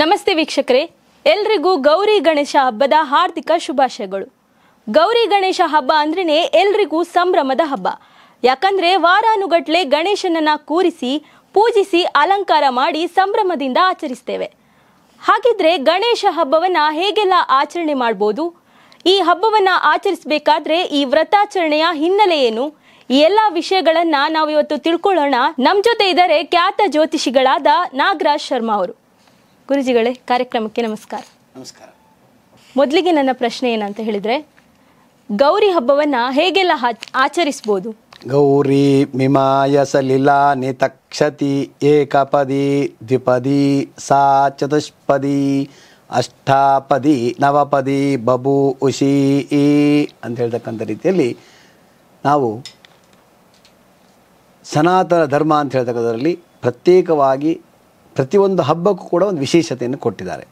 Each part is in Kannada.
ನಮಸ್ತೆ ವೀಕ್ಷಕರೇ ಎಲ್ರಿಗೂ ಗೌರಿ ಗಣೇಶ ಹಬ್ಬದ ಹಾರ್ದಿಕ ಶುಭಾಶಯಗಳು ಗೌರಿ ಗಣೇಶ ಹಬ್ಬ ಅಂದ್ರೇ ಎಲ್ರಿಗೂ ಸಂಭ್ರಮದ ಹಬ್ಬ ಯಾಕಂದ್ರೆ ವಾರಾನುಗಟ್ಲೆ ಗಣೇಶನನ್ನ ಕೂರಿಸಿ ಪೂಜಿಸಿ ಅಲಂಕಾರ ಮಾಡಿ ಸಂಭ್ರಮದಿಂದ ಆಚರಿಸ್ತೇವೆ ಹಾಗಿದ್ರೆ ಗಣೇಶ ಹಬ್ಬವನ್ನ ಹೇಗೆಲ್ಲ ಆಚರಣೆ ಮಾಡ್ಬೋದು ಈ ಹಬ್ಬವನ್ನ ಆಚರಿಸಬೇಕಾದ್ರೆ ಈ ವ್ರತಾಚರಣೆಯ ಹಿನ್ನೆಲೆ ಏನು ಈ ಎಲ್ಲ ವಿಷಯಗಳನ್ನ ಇವತ್ತು ತಿಳ್ಕೊಳ್ಳೋಣ ನಮ್ಮ ಜೊತೆ ಇದ್ದಾರೆ ಖ್ಯಾತ ಜ್ಯೋತಿಷಿಗಳಾದ ನಾಗರಾಜ್ ಶರ್ಮಾ ಅವರು ಗುರುಜಿಗಳೇ ಕಾರ್ಯಕ್ರಮಕ್ಕೆ ನಮಸ್ಕಾರ ನಮಸ್ಕಾರ ಮೊದಲಿಗೆ ನನ್ನ ಪ್ರಶ್ನೆ ಏನಂತ ಹೇಳಿದ್ರೆ ಗೌರಿ ಹಬ್ಬವನ್ನು ಹೇಗೆಲ್ಲ ಆಚರಿಸಬಹುದು ಗೌರಿ ಲೀಲಾ ನಿತಕ್ಷತಿ ಏಕಪದಿ ದ್ವಿಪದಿ ಸಾ ಚತುಷ್ಪದಿ ಅಷ್ಟಾಪದಿ ನವಪದಿ ಬಬು ಉಷಿ ಅಂತ ಹೇಳ್ತಕ್ಕಂಥ ರೀತಿಯಲ್ಲಿ ನಾವು ಸನಾತನ ಧರ್ಮ ಅಂತ ಹೇಳ್ತಕ್ಕಂಥದ್ರಲ್ಲಿ ಪ್ರತ್ಯೇಕವಾಗಿ ಪ್ರತಿಯೊಂದು ಹಬ್ಬಕ್ಕೂ ಕೂಡ ಒಂದು ವಿಶೇಷತೆಯನ್ನು ಕೊಟ್ಟಿದ್ದಾರೆ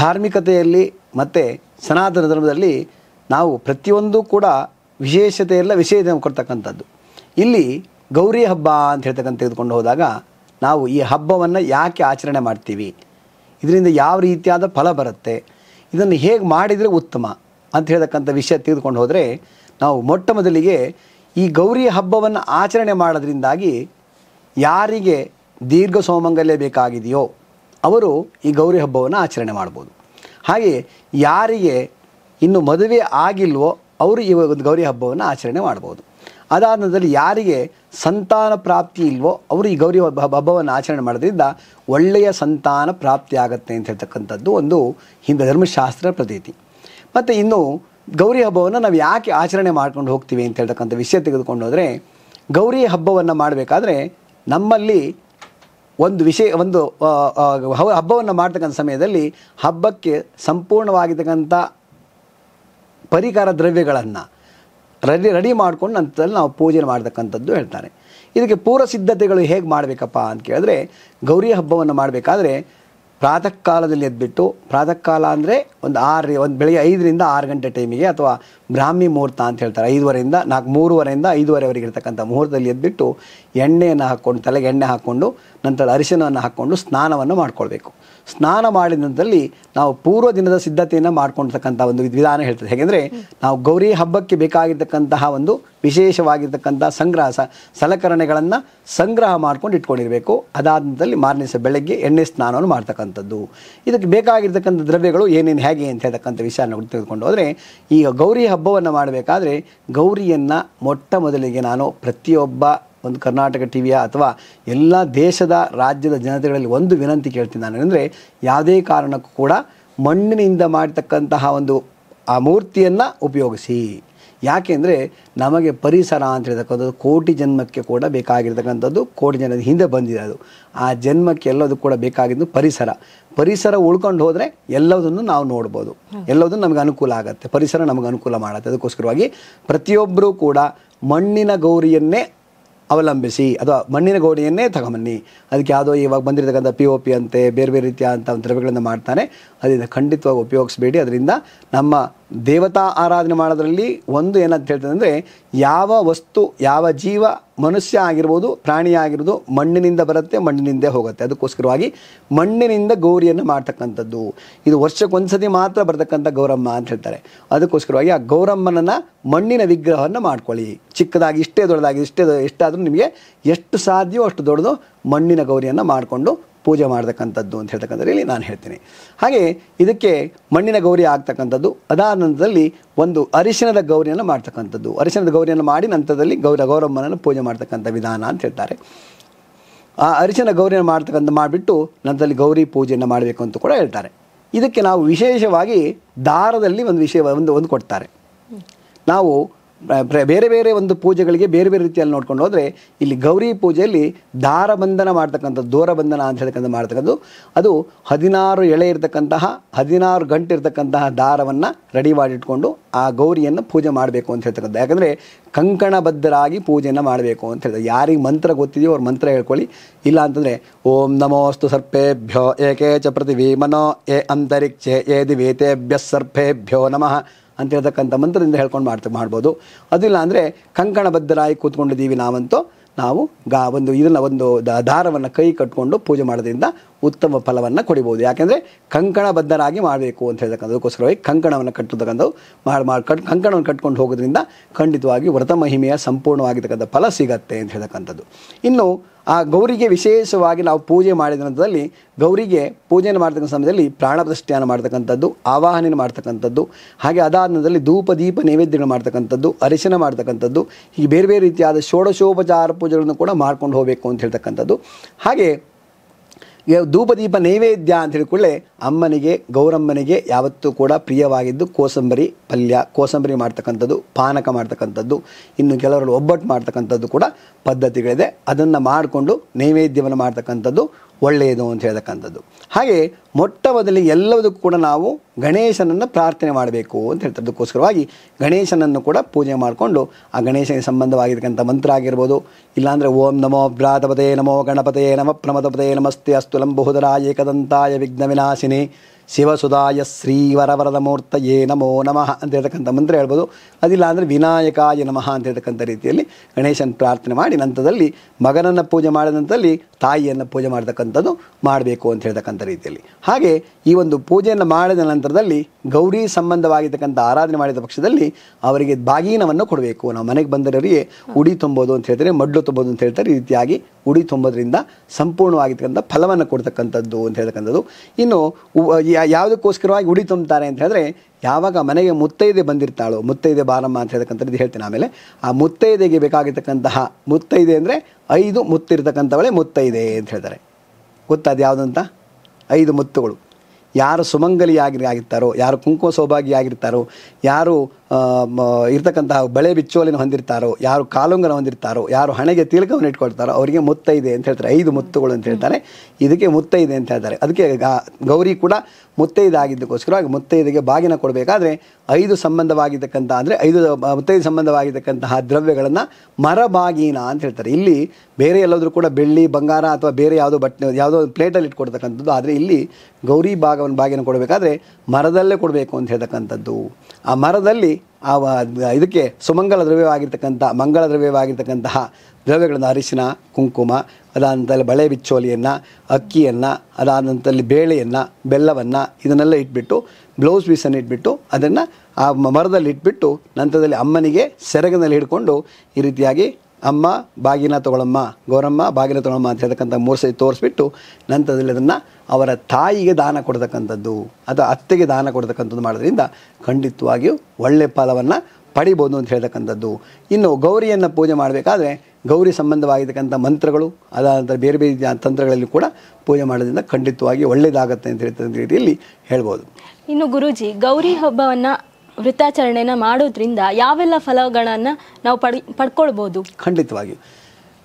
ಧಾರ್ಮಿಕತೆಯಲ್ಲಿ ಮತ್ತು ಸನಾತನ ಧರ್ಮದಲ್ಲಿ ನಾವು ಪ್ರತಿಯೊಂದು ಕೂಡ ವಿಶೇಷತೆ ವಿಶೇಷ ಕೊಡ್ತಕ್ಕಂಥದ್ದು ಇಲ್ಲಿ ಗೌರಿ ಹಬ್ಬ ಅಂತ ಹೇಳ್ತಕ್ಕಂಥ ತೆಗೆದುಕೊಂಡು ಹೋದಾಗ ನಾವು ಈ ಹಬ್ಬವನ್ನು ಯಾಕೆ ಆಚರಣೆ ಮಾಡ್ತೀವಿ ಇದರಿಂದ ಯಾವ ರೀತಿಯಾದ ಫಲ ಬರುತ್ತೆ ಇದನ್ನು ಹೇಗೆ ಮಾಡಿದರೆ ಉತ್ತಮ ಅಂತ ಹೇಳ್ತಕ್ಕಂಥ ವಿಷಯ ತೆಗೆದುಕೊಂಡು ಹೋದರೆ ನಾವು ಮೊಟ್ಟ ಮೊದಲಿಗೆ ಈ ಗೌರಿ ಹಬ್ಬವನ್ನು ಆಚರಣೆ ಮಾಡೋದ್ರಿಂದಾಗಿ ಯಾರಿಗೆ ದೀರ್ಘ ಸೋಮಂಗಲ್ಯ ಬೇಕಾಗಿದೆಯೋ ಅವರು ಈ ಗೌರಿ ಹಬ್ಬವನ್ನು ಆಚರಣೆ ಮಾಡ್ಬೋದು ಹಾಗೆಯೇ ಯಾರಿಗೆ ಇನ್ನು ಮದುವೆ ಆಗಿಲ್ವೋ ಅವರು ಈ ಒಂದು ಗೌರಿ ಹಬ್ಬವನ್ನು ಆಚರಣೆ ಮಾಡ್ಬೋದು ಅದಾದ ನಂತರದಲ್ಲಿ ಯಾರಿಗೆ ಸಂತಾನ ಪ್ರಾಪ್ತಿ ಇಲ್ವೋ ಅವರು ಈ ಗೌರಿ ಹಬ್ಬ ಹಬ್ಬವನ್ನು ಆಚರಣೆ ಮಾಡೋದ್ರಿಂದ ಒಳ್ಳೆಯ ಸಂತಾನ ಪ್ರಾಪ್ತಿ ಆಗುತ್ತೆ ಅಂತ ಹೇಳ್ತಕ್ಕಂಥದ್ದು ಒಂದು ಹಿಂದೂ ಧರ್ಮಶಾಸ್ತ್ರ ಪ್ರತೀತಿ ಮತ್ತು ಇನ್ನು ಗೌರಿ ಹಬ್ಬವನ್ನು ನಾವು ಯಾಕೆ ಆಚರಣೆ ಮಾಡ್ಕೊಂಡು ಹೋಗ್ತೀವಿ ಅಂತ ಹೇಳ್ತಕ್ಕಂಥ ವಿಷಯ ತೆಗೆದುಕೊಂಡು ಹೋದರೆ ಗೌರಿ ಹಬ್ಬವನ್ನು ಮಾಡಬೇಕಾದ್ರೆ ನಮ್ಮಲ್ಲಿ ಒಂದು ವಿಷಯ ಒಂದು ಹಬ್ಬವನ್ನು ಮಾಡ್ತಕ್ಕಂಥ ಸಮಯದಲ್ಲಿ ಹಬ್ಬಕ್ಕೆ ಸಂಪೂರ್ಣವಾಗಿರ್ತಕ್ಕಂಥ ಪರಿಕರ ದ್ರವ್ಯಗಳನ್ನು ರೆಡಿ ರೆಡಿ ಮಾಡಿಕೊಂಡು ನಂತರಲ್ಲಿ ನಾವು ಪೂಜೆ ಮಾಡ್ತಕ್ಕಂಥದ್ದು ಹೇಳ್ತಾರೆ ಇದಕ್ಕೆ ಪೂರ್ವ ಸಿದ್ಧತೆಗಳು ಹೇಗೆ ಮಾಡಬೇಕಪ್ಪ ಅಂತ ಕೇಳಿದ್ರೆ ಗೌರಿ ಹಬ್ಬವನ್ನು ಮಾಡಬೇಕಾದ್ರೆ ಪ್ರಾತಃ ಕಾಲದಲ್ಲಿ ಎದ್ಬಿಟ್ಟು ಪ್ರಾತಃ ಕಾಲ ಅಂದರೆ ಒಂದು ಆರು ಒಂದು ಬೆಳಗ್ಗೆ ಐದರಿಂದ ಆರು ಗಂಟೆ ಟೈಮಿಗೆ ಅಥವಾ ಬ್ರಾಹ್ಮಿ ಮುಹೂರ್ತ ಅಂತ ಹೇಳ್ತಾರೆ ಐದುವರೆಯಿಂದ ನಾಲ್ಕು ಮೂರುವರೆಯಿಂದ ಐದುವರೆವರೆಗೆ ಇರ್ತಕ್ಕಂಥ ಮುಹೂರ್ತದಲ್ಲಿ ಎದ್ಬಿಟ್ಟು ಎಣ್ಣೆಯನ್ನು ಹಾಕ್ಕೊಂಡು ತಲೆಗೆ ಎಣ್ಣೆ ಹಾಕ್ಕೊಂಡು ನಂತರ ಅರಿಶಿನವನ್ನು ಹಾಕ್ಕೊಂಡು ಸ್ನಾನವನ್ನು ಮಾಡಿಕೊಳ್ಬೇಕು ಸ್ನಾನ ಮಾಡಿದಂಥಲ್ಲಿ ನಾವು ಪೂರ್ವ ದಿನದ ಸಿದ್ಧತೆಯನ್ನು ಮಾಡ್ಕೊಂಡಿರ್ತಕ್ಕಂಥ ಒಂದು ವಿಧಾನ ಹೇಳ್ತದೆ ಹೇಗೆಂದರೆ ನಾವು ಗೌರಿ ಹಬ್ಬಕ್ಕೆ ಬೇಕಾಗಿರ್ತಕ್ಕಂತಹ ಒಂದು ವಿಶೇಷವಾಗಿರ್ತಕ್ಕಂಥ ಸಂಗ್ರಹ ಸಲಕರಣೆಗಳನ್ನು ಸಂಗ್ರಹ ಮಾಡ್ಕೊಂಡು ಇಟ್ಕೊಂಡಿರಬೇಕು ಅದಾದಲ್ಲಿ ಮಾರನೇ ದಿವಸ ಬೆಳಗ್ಗೆ ಎಣ್ಣೆ ಸ್ನಾನವನ್ನು ಮಾಡ್ತಕ್ಕಂಥದ್ದು ಇದಕ್ಕೆ ಬೇಕಾಗಿರ್ತಕ್ಕಂಥ ದ್ರವ್ಯಗಳು ಏನೇನು ಹೇಗೆ ಅಂತ ಹೇಳ್ತಕ್ಕಂಥ ವಿಚಾರನ ತೆಗೆದುಕೊಂಡು ಹೋದರೆ ಈಗ ಗೌರಿ ಹಬ್ಬವನ್ನು ಮಾಡಬೇಕಾದ್ರೆ ಗೌರಿಯನ್ನು ಮೊಟ್ಟ ಮೊದಲಿಗೆ ನಾನು ಪ್ರತಿಯೊಬ್ಬ ಒಂದು ಕರ್ನಾಟಕ ಟಿ ವಿಯ ಅಥವಾ ಎಲ್ಲ ದೇಶದ ರಾಜ್ಯದ ಜನತೆಗಳಲ್ಲಿ ಒಂದು ವಿನಂತಿ ಕೇಳ್ತೀನಿ ನಾನು ಅಂದರೆ ಯಾವುದೇ ಕಾರಣಕ್ಕೂ ಕೂಡ ಮಣ್ಣಿನಿಂದ ಮಾಡ್ತಕ್ಕಂತಹ ಒಂದು ಆ ಮೂರ್ತಿಯನ್ನು ಉಪಯೋಗಿಸಿ ಯಾಕೆಂದರೆ ನಮಗೆ ಪರಿಸರ ಅಂತ ಹೇಳ್ತಕ್ಕಂಥದ್ದು ಕೋಟಿ ಜನ್ಮಕ್ಕೆ ಕೂಡ ಬೇಕಾಗಿರ್ತಕ್ಕಂಥದ್ದು ಕೋಟಿ ಜನದ ಹಿಂದೆ ಬಂದಿದೆ ಅದು ಆ ಜನ್ಮಕ್ಕೆ ಎಲ್ಲದಕ್ಕೂ ಕೂಡ ಬೇಕಾಗಿದ್ದು ಪರಿಸರ ಪರಿಸರ ಉಳ್ಕೊಂಡು ಹೋದರೆ ಎಲ್ಲದನ್ನು ನಾವು ನೋಡ್ಬೋದು ಎಲ್ಲದನ್ನು ನಮಗೆ ಅನುಕೂಲ ಆಗುತ್ತೆ ಪರಿಸರ ನಮಗೆ ಅನುಕೂಲ ಮಾಡುತ್ತೆ ಅದಕ್ಕೋಸ್ಕರವಾಗಿ ಪ್ರತಿಯೊಬ್ಬರೂ ಕೂಡ ಮಣ್ಣಿನ ಗೌರಿಯನ್ನೇ ಅವಲಂಬಿಸಿ ಅಥವಾ ಮಣ್ಣಿನ ಗೋಡೆಯನ್ನೇ ತಗೊಂಬನ್ನಿ ಅದಕ್ಕೆ ಯಾವುದೋ ಇವಾಗ ಬಂದಿರತಕ್ಕಂಥ ಪಿ ಒ ಪಿ ಅಂತೆ ಬೇರೆ ಬೇರೆ ರೀತಿಯಾದಂಥ ದ್ರವ್ಯಗಳನ್ನು ಮಾಡ್ತಾನೆ ಅದರಿಂದ ಖಂಡಿತವಾಗಿ ಉಪಯೋಗಿಸ್ಬೇಡಿ ಅದರಿಂದ ನಮ್ಮ ದೇವತಾ ಆರಾಧನೆ ಮಾಡೋದ್ರಲ್ಲಿ ಒಂದು ಏನಂತ ಹೇಳ್ತದೆ ಅಂದರೆ ಯಾವ ವಸ್ತು ಯಾವ ಜೀವ ಮನುಷ್ಯ ಆಗಿರ್ಬೋದು ಪ್ರಾಣಿ ಆಗಿರ್ಬೋದು ಮಣ್ಣಿನಿಂದ ಬರುತ್ತೆ ಮಣ್ಣಿನಿಂದೇ ಹೋಗುತ್ತೆ ಅದಕ್ಕೋಸ್ಕರವಾಗಿ ಮಣ್ಣಿನಿಂದ ಗೌರಿಯನ್ನು ಮಾಡ್ತಕ್ಕಂಥದ್ದು ಇದು ವರ್ಷಕ್ಕೊಂದ್ಸತಿ ಮಾತ್ರ ಬರ್ತಕ್ಕಂಥ ಗೌರಮ್ಮ ಅಂತ ಹೇಳ್ತಾರೆ ಅದಕ್ಕೋಸ್ಕರವಾಗಿ ಆ ಗೌರಮ್ಮನನ್ನು ಮಣ್ಣಿನ ವಿಗ್ರಹವನ್ನು ಮಾಡ್ಕೊಳ್ಳಿ ಚಿಕ್ಕದಾಗಿ ಇಷ್ಟೇ ದೊಡ್ಡದಾಗಿ ಇಷ್ಟೇ ಎಷ್ಟಾದರೂ ನಿಮಗೆ ಎಷ್ಟು ಸಾಧ್ಯವೋ ಅಷ್ಟು ದೊಡ್ಡದು ಮಣ್ಣಿನ ಗೌರಿಯನ್ನು ಮಾಡಿಕೊಂಡು ಪೂಜೆ ಮಾಡ್ತಕ್ಕಂಥದ್ದು ಅಂತ ಇಲ್ಲಿ ನಾನು ಹೇಳ್ತೀನಿ ಹಾಗೆ ಇದಕ್ಕೆ ಮಣ್ಣಿನ ಗೌರಿ ಆಗ್ತಕ್ಕಂಥದ್ದು ಅದಾದ ನಂತರದಲ್ಲಿ ಒಂದು ಅರಿಶಿನದ ಗೌರಿಯನ್ನು ಮಾಡ್ತಕ್ಕಂಥದ್ದು ಅರಿಶಿನದ ಗೌರಿಯನ್ನು ಮಾಡಿ ನಂತರದಲ್ಲಿ ಗೌರ ಗೌರಮ್ಮನನ್ನು ಪೂಜೆ ಮಾಡ್ತಕ್ಕಂಥ ವಿಧಾನ ಅಂತ ಹೇಳ್ತಾರೆ ಆ ಅರಿಶಿನ ಗೌರಿಯನ್ನು ಮಾಡ್ತಕ್ಕಂಥ ಮಾಡಿಬಿಟ್ಟು ನಂತರದಲ್ಲಿ ಗೌರಿ ಪೂಜೆಯನ್ನು ಮಾಡಬೇಕು ಅಂತ ಕೂಡ ಹೇಳ್ತಾರೆ ಇದಕ್ಕೆ ನಾವು ವಿಶೇಷವಾಗಿ ದಾರದಲ್ಲಿ ಒಂದು ವಿಷಯ ಒಂದು ಒಂದು ಕೊಡ್ತಾರೆ ನಾವು ಬೇರೆ ಬೇರೆ ಒಂದು ಪೂಜೆಗಳಿಗೆ ಬೇರೆ ಬೇರೆ ರೀತಿಯಲ್ಲಿ ನೋಡ್ಕೊಂಡು ಹೋದರೆ ಇಲ್ಲಿ ಗೌರಿ ಪೂಜೆಯಲ್ಲಿ ದಾರಬಂಧನ ಮಾಡ್ತಕ್ಕಂಥದ್ದು ದೂರಬಂಧನ ಅಂತ ಹೇಳ್ತಕ್ಕಂಥ ಮಾಡ್ತಕ್ಕಂಥದ್ದು ಅದು ಹದಿನಾರು ಎಳೆ ಇರತಕ್ಕಂತಹ ಹದಿನಾರು ಗಂಟೆ ಇರತಕ್ಕಂತಹ ದಾರವನ್ನು ರೆಡಿ ಮಾಡಿಟ್ಕೊಂಡು ಆ ಗೌರಿಯನ್ನು ಪೂಜೆ ಮಾಡಬೇಕು ಅಂತ ಹೇಳ್ತಕ್ಕಂಥ ಯಾಕಂದರೆ ಕಂಕಣಬದ್ಧರಾಗಿ ಪೂಜೆಯನ್ನು ಮಾಡಬೇಕು ಅಂತ ಹೇಳ್ತಾರೆ ಯಾರಿಗೆ ಮಂತ್ರ ಗೊತ್ತಿದೆಯೋ ಅವ್ರ ಮಂತ್ರ ಹೇಳ್ಕೊಳ್ಳಿ ಇಲ್ಲ ಅಂತಂದರೆ ಓಂ ನಮೋಸ್ತು ಸರ್ಪೇಭ್ಯೋ ಚ ಪ್ರತಿ ಮನೋ ಎ ಅಂತರಿಕ್ಷೆ ಏ ದಿವೇತೇಭ್ಯ ಸರ್ಪೇಭ್ಯೋ ನಮಃ ಅಂತ ಹೇಳ್ತಕ್ಕಂಥ ಮಂತ್ರದಿಂದ ಹೇಳ್ಕೊಂಡು ಮಾಡ್ತ ಮಾಡ್ಬೋದು ಅದಿಲ್ಲ ಅಂದರೆ ಕಂಕಣಬದ್ಧರಾಗಿ ಕೂತ್ಕೊಂಡಿದ್ದೀವಿ ನಾವಂತೂ ನಾವು ಗಾ ಒಂದು ಇದನ್ನು ಒಂದು ದಾರವನ್ನು ಕೈ ಕಟ್ಕೊಂಡು ಪೂಜೆ ಮಾಡೋದ್ರಿಂದ ಉತ್ತಮ ಫಲವನ್ನು ಕೊಡಿಬೋದು ಯಾಕೆಂದರೆ ಕಂಕಣಬದ್ಧರಾಗಿ ಮಾಡಬೇಕು ಅಂತ ಹೇಳ್ತಕ್ಕಂಥ ಕಂಕಣವನ್ನು ಕಟ್ಟತಕ್ಕಂಥದ್ದು ಮಾಡಿ ಮಾಡಿ ಕಟ್ ಕಂಕಣವನ್ನು ಕಟ್ಕೊಂಡು ಹೋಗೋದ್ರಿಂದ ಖಂಡಿತವಾಗಿ ವ್ರತ ಮಹಿಮೆಯ ಸಂಪೂರ್ಣವಾಗಿರ್ತಕ್ಕಂಥ ಫಲ ಸಿಗತ್ತೆ ಅಂತ ಹೇಳ್ತಕ್ಕಂಥದ್ದು ಇನ್ನು ಆ ಗೌರಿಗೆ ವಿಶೇಷವಾಗಿ ನಾವು ಪೂಜೆ ಮಾಡಿದ ಗೌರಿಗೆ ಪೂಜೆಯನ್ನು ಮಾಡ್ತಕ್ಕಂಥ ಸಮಯದಲ್ಲಿ ಪ್ರಾಣ ಮಾಡ್ತಕ್ಕಂಥದ್ದು ಆವಾಹನೆಯನ್ನು ಮಾಡ್ತಕ್ಕಂಥದ್ದು ಹಾಗೆ ಅದಾದ ಧೂಪ ದೀಪ ನೈವೇದ್ಯಗಳು ಮಾಡ್ತಕ್ಕಂಥದ್ದು ಅರಿಶಿನ ಮಾಡ್ತಕ್ಕಂಥದ್ದು ಹೀಗೆ ಬೇರೆ ಬೇರೆ ರೀತಿಯಾದ ಷೋಡಶೋಪಚಾರ ಪೂಜೆಗಳನ್ನು ಕೂಡ ಮಾಡ್ಕೊಂಡು ಹೋಗಬೇಕು ಅಂತ ಹೇಳ್ತಕ್ಕಂಥದ್ದು ಹಾಗೆ ಧೂಪದೀಪ ನೈವೇದ್ಯ ಅಂತ ಹೇಳಿಕೊಳ್ಳೆ ಅಮ್ಮನಿಗೆ ಗೌರಮ್ಮನಿಗೆ ಯಾವತ್ತೂ ಕೂಡ ಪ್ರಿಯವಾಗಿದ್ದು ಕೋಸಂಬರಿ ಪಲ್ಯ ಕೋಸಂಬರಿ ಮಾಡ್ತಕ್ಕಂಥದ್ದು ಪಾನಕ ಮಾಡ್ತಕ್ಕಂಥದ್ದು ಇನ್ನು ಕೆಲವರು ಒಬ್ಬಟ್ಟು ಮಾಡ್ತಕ್ಕಂಥದ್ದು ಕೂಡ ಪದ್ಧತಿಗಳಿದೆ ಅದನ್ನು ಮಾಡಿಕೊಂಡು ನೈವೇದ್ಯವನ್ನು ಮಾಡ್ತಕ್ಕಂಥದ್ದು ಒಳ್ಳೆಯದು ಅಂತ ಹೇಳ್ತಕ್ಕಂಥದ್ದು ಹಾಗೆ ಮೊಟ್ಟ ಮೊದಲಿ ಎಲ್ಲದಕ್ಕೂ ಕೂಡ ನಾವು ಗಣೇಶನನ್ನು ಪ್ರಾರ್ಥನೆ ಮಾಡಬೇಕು ಅಂತ ಹೇಳ್ತಾರೆ ಅದಕ್ಕೋಸ್ಕರವಾಗಿ ಗಣೇಶನನ್ನು ಕೂಡ ಪೂಜೆ ಮಾಡಿಕೊಂಡು ಆ ಗಣೇಶನಿಗೆ ಸಂಬಂಧವಾಗಿರ್ತಕ್ಕಂಥ ಮಂತ್ರ ಆಗಿರ್ಬೋದು ಇಲ್ಲಾಂದರೆ ಓಂ ನಮೋ ಭ್ರಾತಪತೇ ನಮೋ ಗಣಪತೇ ನಮ ಪ್ರಮದಪತೇ ನಮಸ್ತೆ ಅಸ್ತು ಲಂಬುಹುದರ ಏಕದಂತಾಯ ವಿಘ್ನ ವಿನಾಶಿನಿ ಶಿವಸುಧಾಯ ಏ ನಮೋ ನಮಃ ಅಂತ ಹೇಳ್ತಕ್ಕಂಥ ಮಂತ್ರ ಹೇಳ್ಬೋದು ಅದಿಲ್ಲ ಅಂದರೆ ವಿನಾಯಕಾಯ ನಮಃ ಅಂತ ಹೇಳ್ತಕ್ಕಂಥ ರೀತಿಯಲ್ಲಿ ಗಣೇಶನ ಪ್ರಾರ್ಥನೆ ಮಾಡಿ ನಂತರದಲ್ಲಿ ಮಗನನ್ನು ಪೂಜೆ ಮಾಡಿದ ನಂತರದಲ್ಲಿ ತಾಯಿಯನ್ನು ಪೂಜೆ ಮಾಡ್ತಕ್ಕಂಥದ್ದು ಮಾಡಬೇಕು ಅಂತ ಹೇಳ್ತಕ್ಕಂಥ ರೀತಿಯಲ್ಲಿ ಹಾಗೆ ಈ ಒಂದು ಪೂಜೆಯನ್ನು ಮಾಡಿದ ನಂತರದಲ್ಲಿ ಗೌರಿ ಸಂಬಂಧವಾಗಿರ್ತಕ್ಕಂಥ ಆರಾಧನೆ ಮಾಡಿದ ಪಕ್ಷದಲ್ಲಿ ಅವರಿಗೆ ಬಾಗೀನವನ್ನು ಕೊಡಬೇಕು ನಾವು ಮನೆಗೆ ಬಂದರವರಿಗೆ ಉಡಿ ತುಂಬೋದು ಅಂತ ಹೇಳ್ತಾರೆ ಮಡ್ಲು ತುಂಬೋದು ಅಂತ ಹೇಳ್ತಾರೆ ಈ ರೀತಿಯಾಗಿ ಉಡಿ ತುಂಬೋದ್ರಿಂದ ಸಂಪೂರ್ಣವಾಗಿರ್ತಕ್ಕಂಥ ಫಲವನ್ನು ಕೊಡ್ತಕ್ಕಂಥದ್ದು ಅಂತ ಹೇಳ್ತಕ್ಕಂಥದ್ದು ಇನ್ನು ಯಾವುದಕ್ಕೋಸ್ಕರವಾಗಿ ಉಡಿ ತುಂಬುತ್ತಾರೆ ಅಂತ ಹೇಳಿದ್ರೆ ಯಾವಾಗ ಮನೆಗೆ ಮುತ್ತೈದೆ ಬಂದಿರ್ತಾಳೋ ಮುತ್ತೈದೆ ಬಾರಮ್ಮ ಅಂತ ಹೇಳ್ತಕ್ಕಂಥದ್ದು ಹೇಳ್ತೀನಿ ಆಮೇಲೆ ಆ ಮುತ್ತೈದೆಗೆ ಬೇಕಾಗಿರ್ತಕ್ಕಂತಹ ಮುತ್ತೈದೆ ಅಂದರೆ ಐದು ಮುತ್ತಿರ್ತಕ್ಕಂಥವಳೆ ಮುತ್ತೈದೆ ಅಂತ ಹೇಳ್ತಾರೆ ಗೊತ್ತಾದ ಯಾವುದಂತ ಐದು ಮುತ್ತುಗಳು ಯಾರು ಆಗಿರ್ತಾರೋ ಯಾರು ಕುಂಕುಮ ಆಗಿರ್ತಾರೋ ಯಾರು ಇರ್ತಕ್ಕಂತಹ ಬಳೆ ಬಿಚ್ಚೋಲಿನ ಹೊಂದಿರ್ತಾರೋ ಯಾರು ಕಾಲುಂಗನ ಹೊಂದಿರ್ತಾರೋ ಯಾರು ಹಣೆಗೆ ತಿಲಕವನ್ನು ಇಟ್ಕೊಳ್ತಾರೋ ಅವರಿಗೆ ಮುತ್ತ ಇದೆ ಅಂತ ಹೇಳ್ತಾರೆ ಐದು ಮುತ್ತುಗಳು ಅಂತ ಹೇಳ್ತಾರೆ ಇದಕ್ಕೆ ಮುತ್ತ ಇದೆ ಅಂತ ಹೇಳ್ತಾರೆ ಅದಕ್ಕೆ ಗೌರಿ ಕೂಡ ಮುತ್ತೈದಾಗಿದ್ದಕ್ಕೋಸ್ಕರವಾಗಿ ಮುತ್ತೈದೆಗೆ ಬಾಗಿನ ಕೊಡಬೇಕಾದ್ರೆ ಐದು ಸಂಬಂಧವಾಗಿರ್ತಕ್ಕಂಥ ಅಂದರೆ ಐದು ಮುತ್ತೈದು ಸಂಬಂಧವಾಗಿರ್ತಕ್ಕಂತಹ ದ್ರವ್ಯಗಳನ್ನು ಮರಬಾಗಿನ ಅಂತ ಹೇಳ್ತಾರೆ ಇಲ್ಲಿ ಬೇರೆ ಎಲ್ಲಾದರೂ ಕೂಡ ಬೆಳ್ಳಿ ಬಂಗಾರ ಅಥವಾ ಬೇರೆ ಯಾವುದೋ ಬಟ್ನ ಯಾವುದೋ ಪ್ಲೇಟಲ್ಲಿ ಇಟ್ಕೊಡ್ತಕ್ಕಂಥದ್ದು ಆದರೆ ಇಲ್ಲಿ ಗೌರಿ ಭಾಗವನ್ನು ಬಾಗಿನ ಕೊಡಬೇಕಾದ್ರೆ ಮರದಲ್ಲೇ ಕೊಡಬೇಕು ಅಂತ ಹೇಳ್ತಕ್ಕಂಥದ್ದು ಆ ಮರದಲ್ಲಿ ಆ ಇದಕ್ಕೆ ಸುಮಂಗಲ ದ್ರವ್ಯವಾಗಿರ್ತಕ್ಕಂಥ ಮಂಗಳ ದ್ರವ್ಯವಾಗಿರ್ತಕ್ಕಂತಹ ದ್ರವ್ಯಗಳನ್ನು ಅರಿಶಿನ ಕುಂಕುಮ ಅದಾದ ಬಳೆ ಬಿಚ್ಚೋಲಿಯನ್ನು ಅಕ್ಕಿಯನ್ನು ಅದಾದ ಬೇಳೆಯನ್ನು ಬೆಲ್ಲವನ್ನು ಇದನ್ನೆಲ್ಲ ಇಟ್ಬಿಟ್ಟು ಬ್ಲೌಸ್ ಪೀಸನ್ನು ಇಟ್ಬಿಟ್ಟು ಅದನ್ನು ಆ ಮರದಲ್ಲಿ ಇಟ್ಬಿಟ್ಟು ನಂತರದಲ್ಲಿ ಅಮ್ಮನಿಗೆ ಸೆರಗಿನಲ್ಲಿ ಹಿಡ್ಕೊಂಡು ಈ ರೀತಿಯಾಗಿ ಅಮ್ಮ ಬಾಗಿನ ತಗೊಳಮ್ಮ ಗೌರಮ್ಮ ಬಾಗಿನ ತಗೊಳಮ್ಮ ಅಂತ ಹೇಳ್ತಕ್ಕಂಥ ಮೂರು ಸರಿ ತೋರಿಸ್ಬಿಟ್ಟು ನಂತರದಲ್ಲಿ ಅದನ್ನು ಅವರ ತಾಯಿಗೆ ದಾನ ಕೊಡ್ತಕ್ಕಂಥದ್ದು ಅಥವಾ ಅತ್ತೆಗೆ ದಾನ ಕೊಡ್ತಕ್ಕಂಥದ್ದು ಮಾಡೋದ್ರಿಂದ ಖಂಡಿತವಾಗಿಯೂ ಒಳ್ಳೆಯ ಫಲವನ್ನು ಪಡಿಬೋದು ಅಂತ ಹೇಳ್ತಕ್ಕಂಥದ್ದು ಇನ್ನು ಗೌರಿಯನ್ನು ಪೂಜೆ ಮಾಡಬೇಕಾದ್ರೆ ಗೌರಿ ಸಂಬಂಧವಾಗಿರ್ತಕ್ಕಂಥ ಮಂತ್ರಗಳು ಅದಾದ ನಂತರ ಬೇರೆ ಬೇರೆ ತಂತ್ರಗಳಲ್ಲಿ ಕೂಡ ಪೂಜೆ ಮಾಡೋದ್ರಿಂದ ಖಂಡಿತವಾಗಿ ಒಳ್ಳೆಯದಾಗುತ್ತೆ ಅಂತ ಹೇಳ್ತಕ್ಕಂಥ ರೀತಿಯಲ್ಲಿ ಹೇಳ್ಬೋದು ಇನ್ನು ಗುರುಜಿ ಗೌರಿ ಹಬ್ಬವನ್ನು ವೃತ್ತಾಚರಣೆಯನ್ನು ಮಾಡೋದ್ರಿಂದ ಯಾವೆಲ್ಲ ಫಲಗಳನ್ನು ನಾವು ಪಡಿ ಪಡ್ಕೊಳ್ಬೋದು ಖಂಡಿತವಾಗಿ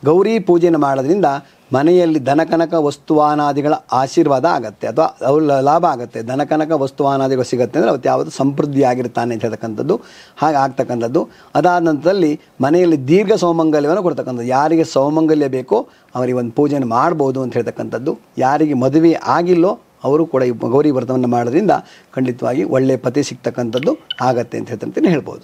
ಗೌರಿ ಪೂಜೆಯನ್ನು ಮಾಡೋದ್ರಿಂದ ಮನೆಯಲ್ಲಿ ದನಕನಕ ವಸ್ತುವಾನಾದಿಗಳ ಆಶೀರ್ವಾದ ಆಗುತ್ತೆ ಅಥವಾ ಅವು ಲಾಭ ಆಗುತ್ತೆ ದನಕನಕ ವಸ್ತುವಾನಾದಿಗಳು ಸಿಗುತ್ತೆ ಅಂದರೆ ಅವತ್ತು ಯಾವುದು ಸಮೃದ್ಧಿಯಾಗಿರ್ತಾನೆ ಅಂತ ಹೇಳ್ತಕ್ಕಂಥದ್ದು ಹಾಗೆ ಆಗ್ತಕ್ಕಂಥದ್ದು ಅದಾದ ನಂತರದಲ್ಲಿ ಮನೆಯಲ್ಲಿ ದೀರ್ಘ ಸೌಮಂಗಲ್ಯವನ್ನು ಕೊಡ್ತಕ್ಕಂಥದ್ದು ಯಾರಿಗೆ ಸೌಮಂಗಲ್ಯ ಬೇಕೋ ಅವರಿಗೆ ಒಂದು ಪೂಜೆಯನ್ನು ಮಾಡ್ಬೋದು ಅಂತ ಹೇಳ್ತಕ್ಕಂಥದ್ದು ಯಾರಿಗೆ ಮದುವೆ ಆಗಿಲ್ಲೋ ಅವರು ಕೂಡ ಈ ಗೌರಿ ವ್ರತವನ್ನು ಮಾಡೋದ್ರಿಂದ ಖಂಡಿತವಾಗಿ ಒಳ್ಳೆಯ ಪತಿ ಸಿಗ್ತಕ್ಕಂಥದ್ದು ಆಗತ್ತೆ ಅಂತ ಹೇಳ್ತಂತಲೇ ಹೇಳ್ಬೋದು